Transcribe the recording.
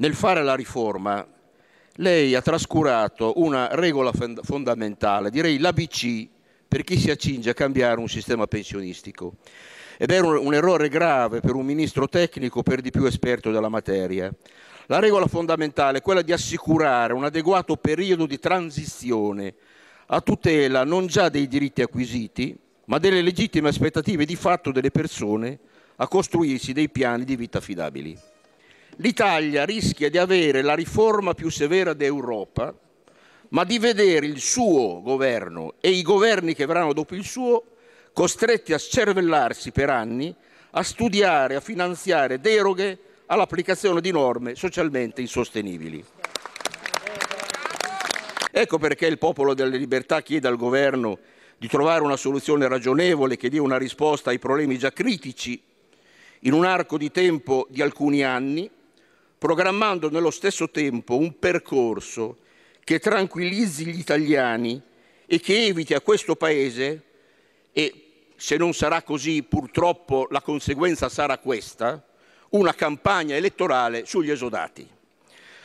nel fare la riforma lei ha trascurato una regola fondamentale, direi l'ABC per chi si accinge a cambiare un sistema pensionistico. Ed era un errore grave per un ministro tecnico, per di più esperto della materia. La regola fondamentale è quella di assicurare un adeguato periodo di transizione a tutela non già dei diritti acquisiti, ma delle legittime aspettative di fatto delle persone a costruirsi dei piani di vita affidabili l'Italia rischia di avere la riforma più severa d'Europa, ma di vedere il suo governo e i governi che verranno dopo il suo costretti a scervellarsi per anni, a studiare, a finanziare deroghe all'applicazione di norme socialmente insostenibili. Ecco perché il popolo delle libertà chiede al governo di trovare una soluzione ragionevole che dia una risposta ai problemi già critici in un arco di tempo di alcuni anni programmando nello stesso tempo un percorso che tranquillizzi gli italiani e che eviti a questo Paese, e se non sarà così purtroppo la conseguenza sarà questa, una campagna elettorale sugli esodati.